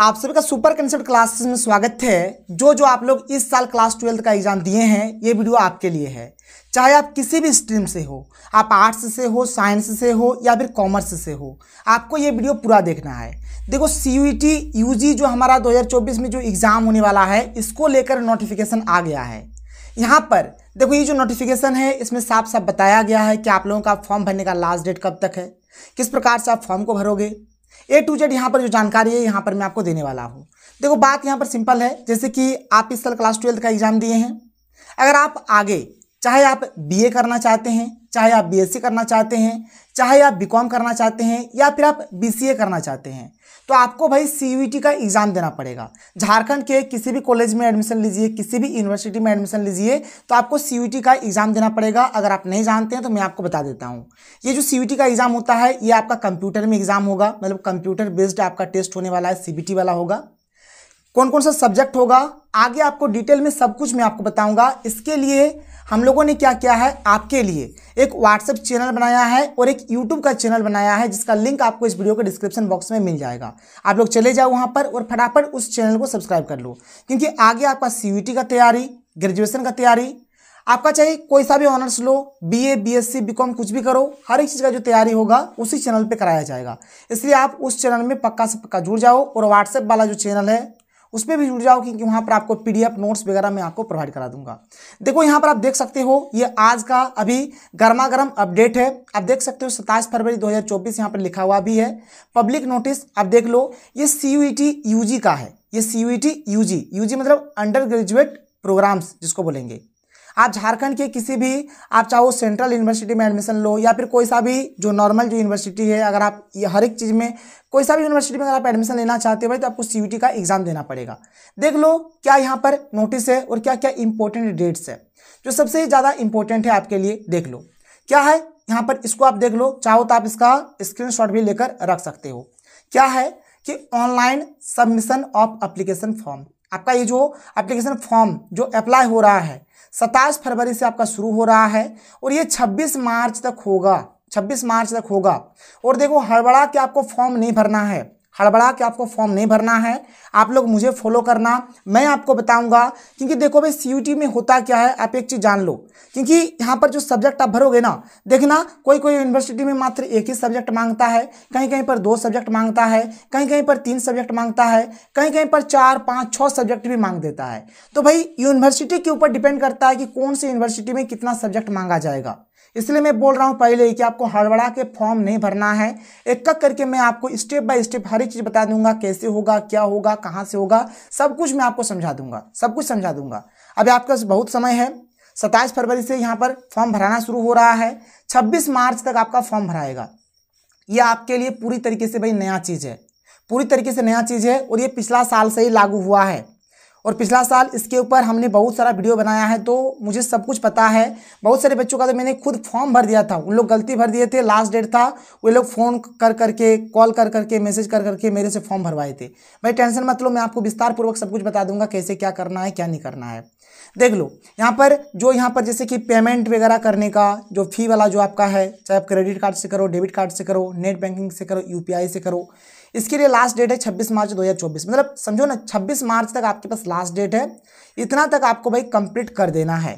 आप सभी का सुपर कंसेप्ट क्लासेस में स्वागत है जो जो आप लोग इस साल क्लास ट्वेल्थ का एग्जाम दिए हैं ये वीडियो आपके लिए है चाहे आप किसी भी स्ट्रीम से हो आप आर्ट्स से हो साइंस से हो या फिर कॉमर्स से हो आपको ये वीडियो पूरा देखना है देखो C U T U G जो हमारा 2024 में जो एग्ज़ाम होने वाला है इसको लेकर नोटिफिकेशन आ गया है यहाँ पर देखो ये जो नोटिफिकेशन है इसमें साफ साफ बताया गया है कि आप लोगों का फॉर्म भरने का लास्ट डेट कब तक है किस प्रकार से आप फॉर्म को भरोगे ए टू जेड यहाँ पर जो जानकारी है यहाँ पर मैं आपको देने वाला हूँ देखो बात यहाँ पर सिंपल है जैसे कि आप इस साल क्लास ट्वेल्थ का एग्ज़ाम दिए हैं अगर आप आगे चाहे आप बीए करना चाहते हैं चाहे आप बीएससी करना चाहते हैं चाहे आप बीकॉम करना चाहते हैं या फिर आप बीसीए करना चाहते हैं तो आपको भाई सी e का एग्ज़ाम देना पड़ेगा झारखंड के किसी भी कॉलेज में एडमिशन लीजिए किसी भी यूनिवर्सिटी में एडमिशन लीजिए तो आपको सी e का एग्ज़ाम देना पड़ेगा अगर आप नहीं जानते हैं तो मैं आपको बता देता हूँ ये जो सी e का एग्ज़ाम होता है ये आपका कंप्यूटर में एग्ज़ाम होगा मतलब कंप्यूटर बेस्ड आपका टेस्ट होने वाला है सी वाला होगा कौन कौन सा सब्जेक्ट होगा आगे आपको डिटेल में सब कुछ मैं आपको बताऊंगा इसके लिए हम लोगों ने क्या किया है आपके लिए एक व्हाट्सएप चैनल बनाया है और एक यूट्यूब का चैनल बनाया है जिसका लिंक आपको इस वीडियो के डिस्क्रिप्शन बॉक्स में मिल जाएगा आप लोग चले जाओ वहाँ पर और फटाफट उस चैनल को सब्सक्राइब कर लो क्योंकि आगे आपका सी का तैयारी ग्रेजुएशन का तैयारी आपका चाहे कोई सा भी ऑनर्स लो बी ए बी कुछ भी करो हर एक चीज़ का जो तैयारी होगा उसी चैनल पर कराया जाएगा इसलिए आप उस चैनल में पक्का से पक्का जुड़ जाओ और व्हाट्सएप वाला जो चैनल है उस पर भी जुड़ जाओ क्योंकि वहाँ पर आपको पीडीएफ नोट्स वगैरह मैं आपको प्रोवाइड करा दूंगा देखो यहाँ पर आप देख सकते हो ये आज का अभी गर्मा गर्म अपडेट है आप देख सकते हो सत्ताईस फरवरी 2024 यहाँ पर लिखा हुआ भी है पब्लिक नोटिस आप देख लो ये सी यू e का है ये सी यू जी मतलब अंडर ग्रेजुएट प्रोग्राम्स जिसको बोलेंगे आप झारखंड के किसी भी आप चाहे वो सेंट्रल यूनिवर्सिटी में एडमिशन लो या फिर कोई सा भी जो नॉर्मल जो यूनिवर्सिटी है अगर आप ये हर एक चीज़ में कोई सा भी यूनिवर्सिटी में अगर आप एडमिशन लेना चाहते हो भाई तो आपको सी का एग्ज़ाम देना पड़ेगा देख लो क्या यहाँ पर नोटिस है और क्या क्या इंपॉर्टेंट डेट्स है जो सबसे ज़्यादा इंपॉर्टेंट है आपके लिए देख लो क्या है यहाँ पर इसको आप देख लो चाहो तो आप इसका स्क्रीन भी लेकर रख सकते हो क्या है कि online submission of application form आपका ये जो एप्लीकेशन फॉर्म जो अप्लाई हो रहा है सत्ताईस फरवरी से आपका शुरू हो रहा है और ये छब्बीस मार्च तक होगा छब्बीस मार्च तक होगा और देखो हड़बड़ा के आपको फॉर्म नहीं भरना है हड़बड़ा के आपको फॉर्म नहीं भरना है आप लोग मुझे फॉलो करना मैं आपको बताऊंगा क्योंकि देखो भाई सी में होता क्या है आप एक चीज़ जान लो क्योंकि यहाँ पर जो सब्जेक्ट आप भरोगे ना देखना कोई कोई यूनिवर्सिटी में मात्र एक ही सब्जेक्ट मांगता है कहीं कहीं पर दो सब्जेक्ट मांगता है कहीं कहीं पर तीन सब्जेक्ट मांगता है कहीं कहीं पर चार पाँच छः सब्जेक्ट भी मांग देता है तो भाई यूनिवर्सिटी के ऊपर डिपेंड करता है कि कौन सी यूनिवर्सिटी में कितना सब्जेक्ट मांगा जाएगा इसलिए मैं बोल रहा हूँ पहले ही कि आपको हड़बड़ा के फॉर्म नहीं भरना है एक एक करके मैं आपको स्टेप बाय स्टेप हर एक चीज़ बता दूंगा कैसे होगा क्या होगा कहाँ से होगा सब कुछ मैं आपको समझा दूंगा सब कुछ समझा दूंगा अभी आपके पास बहुत समय है सत्ताईस फरवरी से यहाँ पर फॉर्म भराना शुरू हो रहा है छब्बीस मार्च तक आपका फॉर्म भराएगा ये आपके लिए पूरी तरीके से भाई नया चीज़ है पूरी तरीके से नया चीज़ है और ये पिछला साल से ही लागू हुआ है और पिछला साल इसके ऊपर हमने बहुत सारा वीडियो बनाया है तो मुझे सब कुछ पता है बहुत सारे बच्चों का तो मैंने खुद फॉर्म भर दिया था उन लोग गलती भर दिए थे लास्ट डेट था वे लोग फ़ोन कर करके कॉल कर करके मैसेज कर करके मेरे से फॉर्म भरवाए थे भाई टेंशन मत लो मैं आपको विस्तारपूर्वक सब कुछ बता दूंगा कैसे क्या करना है क्या नहीं करना है देख लो यहाँ पर जो यहाँ पर जैसे कि पेमेंट वगैरह करने का जो फ़ी वाला जो आपका है चाहे आप क्रेडिट कार्ड से करो डेबिट कार्ड से करो नेट बैंकिंग से करो यूपीआई से करो इसके लिए लास्ट डेट है छब्बीस मार्च 2024 मतलब समझो ना छब्बीस मार्च तक आपके पास लास्ट डेट है इतना तक आपको भाई कंप्लीट कर देना है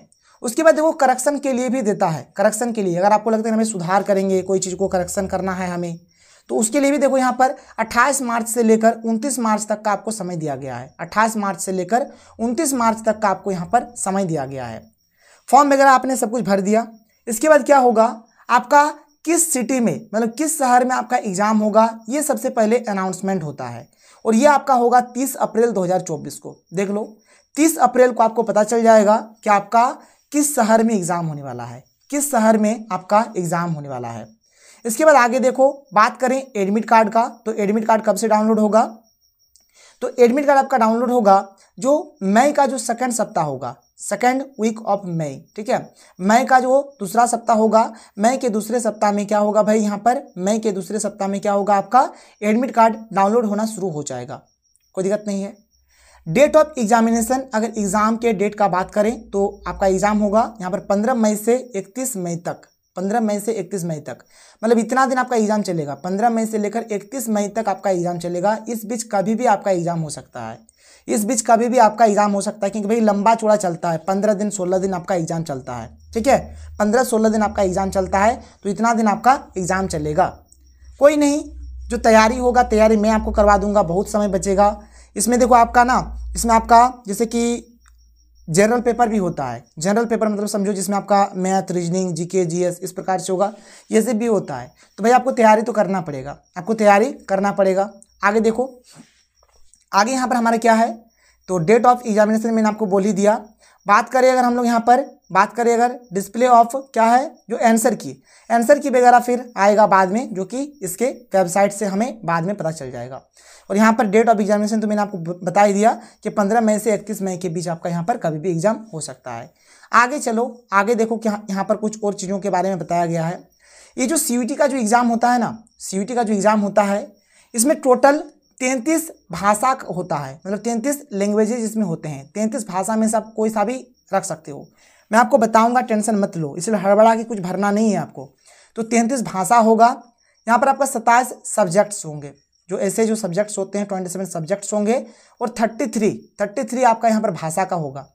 उसके बाद देखो करेक्शन के लिए भी देता है करेक्शन के लिए अगर आपको लगता है हमें सुधार करेंगे कोई चीज़ को करेक्शन करना है हमें तो उसके लिए भी देखो यहाँ पर 28 मार्च से लेकर 29 मार्च तक का आपको समय दिया गया है 28 मार्च से लेकर 29 मार्च तक का आपको यहाँ पर समय दिया गया है फॉर्म वगैरह आपने सब कुछ भर दिया इसके बाद क्या होगा आपका किस सिटी में मतलब किस शहर में आपका एग्ज़ाम होगा ये सबसे पहले अनाउंसमेंट होता है और ये आपका होगा 30 अप्रैल 2024 को देख लो 30 अप्रैल को आपको पता चल जाएगा कि आपका किस शहर में एग्ज़ाम होने वाला है किस शहर में आपका एग्ज़ाम होने वाला है इसके बाद आगे देखो बात करें एडमिट कार्ड का तो एडमिट कार्ड कब से डाउनलोड होगा तो एडमिट कार्ड आपका डाउनलोड होगा जो मई का जो सेकेंड सप्ताह होगा सेकेंड वीक ऑफ मई ठीक है मई का जो दूसरा सप्ताह होगा मई के दूसरे सप्ताह में क्या होगा भाई यहाँ पर मई के दूसरे सप्ताह में क्या होगा आपका एडमिट कार्ड डाउनलोड होना शुरू हो जाएगा कोई दिक्कत नहीं है डेट ऑफ एग्जामिनेशन अगर एग्ज़ाम के डेट का बात करें तो आपका एग्ज़ाम होगा यहाँ पर पंद्रह मई से इकतीस मई तक पंद्रह मई से इकतीस मई तक मतलब इतना दिन आपका एग्ज़ाम चलेगा पंद्रह मई से लेकर इकतीस मई तक आपका एग्ज़ाम चलेगा इस बीच कभी भी आपका एग्ज़ाम हो सकता है इस बीच कभी भी आपका एग्ज़ाम हो सकता है क्योंकि भाई लंबा चौड़ा चलता है पंद्रह दिन सोलह दिन आपका एग्ज़ाम चलता है ठीक है पंद्रह सोलह दिन आपका एग्ज़ाम चलता है तो इतना दिन आपका एग्ज़ाम चलेगा कोई नहीं जो तैयारी होगा तैयारी मैं आपको करवा दूंगा बहुत समय बचेगा इसमें देखो आपका ना इसमें आपका जैसे कि जनरल पेपर भी होता है जनरल पेपर मतलब समझो जिसमें आपका मैथ रीजनिंग जीके जीएस इस प्रकार से होगा ये सब भी होता है तो भाई आपको तैयारी तो करना पड़ेगा आपको तैयारी करना पड़ेगा आगे देखो आगे यहाँ पर हमारा क्या है तो डेट ऑफ एग्जामिनेशन मैंने आपको बोल ही दिया बात करें अगर हम लोग यहाँ पर बात करें अगर डिस्प्ले ऑफ क्या है जो आंसर की आंसर की वगैरह फिर आएगा बाद में जो कि इसके वेबसाइट से हमें बाद में पता चल जाएगा और यहाँ पर डेट ऑफ एग्जामिनेशन तो मैंने आपको बता ही दिया कि पंद्रह मई से इकतीस मई के बीच आपका यहाँ पर कभी भी एग्जाम हो सकता है आगे चलो आगे देखो कि यहाँ पर कुछ और चीज़ों के बारे में बताया गया है ये जो सी का जो एग्ज़ाम होता है ना सी का जो एग्ज़ाम होता है इसमें टोटल तैंतीस भाषा होता है मतलब तैंतीस लैंग्वेजेज इसमें होते हैं तैंतीस भाषा में से आप कोई सा भी रख सकते हो मैं आपको बताऊंगा टेंशन मत लो इसलिए हड़बड़ा के कुछ भरना नहीं है आपको तो तैंतीस भाषा होगा यहाँ पर आपका सत्ताईस सब्जेक्ट्स होंगे जो ऐसे जो सब्जेक्ट्स होते हैं ट्वेंटी सेवन सब्जेक्ट्स होंगे और थर्टी थ्री थर्टी थ्री आपका यहाँ पर भाषा का होगा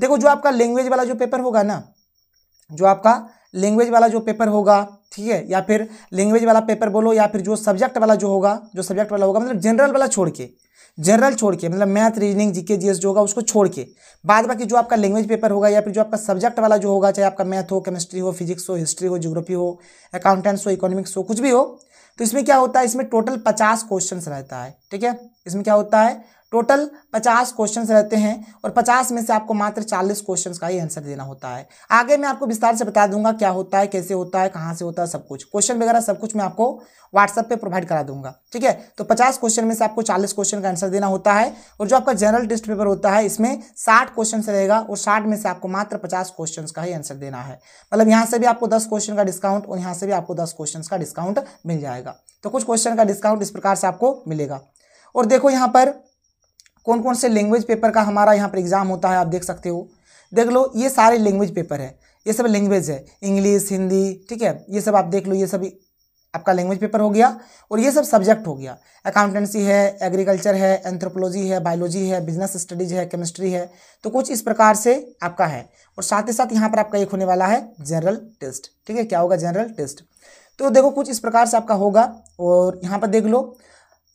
देखो जो आपका लैंग्वेज वाला जो पेपर होगा ना जो आपका लैंग्वेज वाला जो पेपर होगा ठीक है या फिर लैंग्वेज वाला पेपर बोलो या फिर जो सब्जेक्ट वाला जो होगा जो सब्जेक्ट वाला होगा मतलब जनरल वाला छोड़ के जनरल छोड़ के मतलब मैथ रीजनिंग जीके जीएस जो होगा उसको छोड़ के बाद बाकी जो आपका लैंग्वेज पेपर होगा या फिर जो आपका सब्जेक्ट वाला जो होगा चाहे आपका मैथ हो केमिस्ट्री हो फिजिक्स हो हिस्ट्री हो जोग्राफी हो अकाउंटेंट्स हो इकोनॉमिक्स हो कुछ भी हो तो इसमें क्या होता है इसमें टोटल पचास क्वेश्चन रहता है ठीक है इसमें क्या होता है टोटल पचास क्वेश्चन रहते हैं और पचास में से आपको मात्र चालीस क्वेश्चन का ही आंसर देना होता है आगे मैं आपको विस्तार से बता दूंगा क्या होता है कैसे होता है कहाँ से होता है सब कुछ क्वेश्चन वगैरह सब कुछ मैं आपको व्हाट्सएप पर प्रोवाइड करा दूंगा ठीक है तो पचास क्वेश्चन में से आपको चालीस क्वेश्चन का आंसर देना होता है और जो आपका जनरल टेस्ट पेपर होता है इसमें साठ क्वेश्चन रहेगा और साठ में से आपको मात्र पचास क्वेश्चन का ही आंसर देना है मतलब यहाँ से भी आपको दस क्वेश्चन का डिस्काउंट और यहाँ से भी आपको दस क्वेश्चन का डिस्काउंट मिल जाएगा तो कुछ क्वेश्चन का डिस्काउंट इस प्रकार से आपको मिलेगा और देखो यहाँ पर कौन कौन से लैंग्वेज पेपर का हमारा यहाँ पर एग्ज़ाम होता है आप देख सकते हो देख लो ये सारे लैंग्वेज पेपर है ये सब लैंग्वेज है इंग्लिश हिंदी ठीक है ये सब आप देख लो ये सब आपका लैंग्वेज पेपर हो गया और ये सब सब्जेक्ट हो गया अकाउंटेंसी है एग्रीकल्चर है एंथ्रोपोलॉजी है बायोलॉजी है बिजनेस स्टडीज है केमिस्ट्री है तो कुछ इस प्रकार से आपका है और साथ ही साथ यहाँ पर आपका एक होने वाला है जनरल टेस्ट ठीक है क्या होगा जनरल टेस्ट तो देखो कुछ इस प्रकार से आपका होगा और यहाँ पर देख लो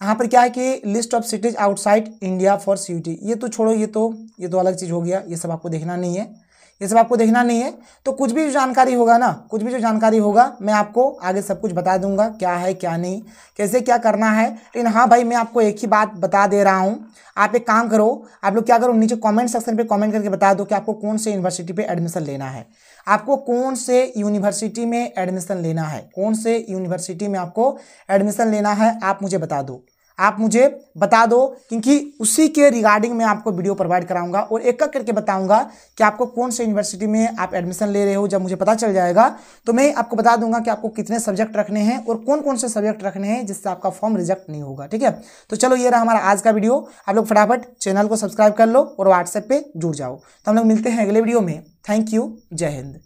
यहाँ पर क्या है कि list of cities outside India for सी ये तो छोड़ो ये तो ये तो अलग चीज़ हो गया ये सब आपको देखना नहीं है ये सब आपको देखना नहीं है तो कुछ भी जो जानकारी होगा ना कुछ भी जो जानकारी होगा मैं आपको आगे सब कुछ बता दूंगा क्या है क्या नहीं कैसे क्या करना है लेकिन हाँ भाई मैं आपको एक ही बात बता दे रहा हूँ आप एक काम करो आप लोग क्या करो नीचे कमेंट सेक्शन पे कमेंट करके बता दो कि आपको कौन से यूनिवर्सिटी पे एडमिशन लेना है आपको कौन से यूनिवर्सिटी में एडमिशन लेना है कौन से यूनिवर्सिटी में आपको एडमिशन लेना है आप मुझे बता दो आप मुझे बता दो क्योंकि उसी के रिगार्डिंग मैं आपको वीडियो प्रोवाइड कराऊंगा और एक एक करके बताऊंगा कि आपको कौन से यूनिवर्सिटी में आप एडमिशन ले रहे हो जब मुझे पता चल जाएगा तो मैं आपको बता दूंगा कि आपको कितने सब्जेक्ट रखने हैं और कौन कौन से सब्जेक्ट रखने हैं जिससे आपका फॉर्म रिजेक्ट नहीं होगा ठीक है तो चलो ये रहा हमारा आज का वीडियो आप लोग फटाफट चैनल को सब्सक्राइब कर लो और व्हाट्सएप पर जुड़ जाओ तो हम लोग मिलते हैं अगले वीडियो में थैंक यू जय हिंद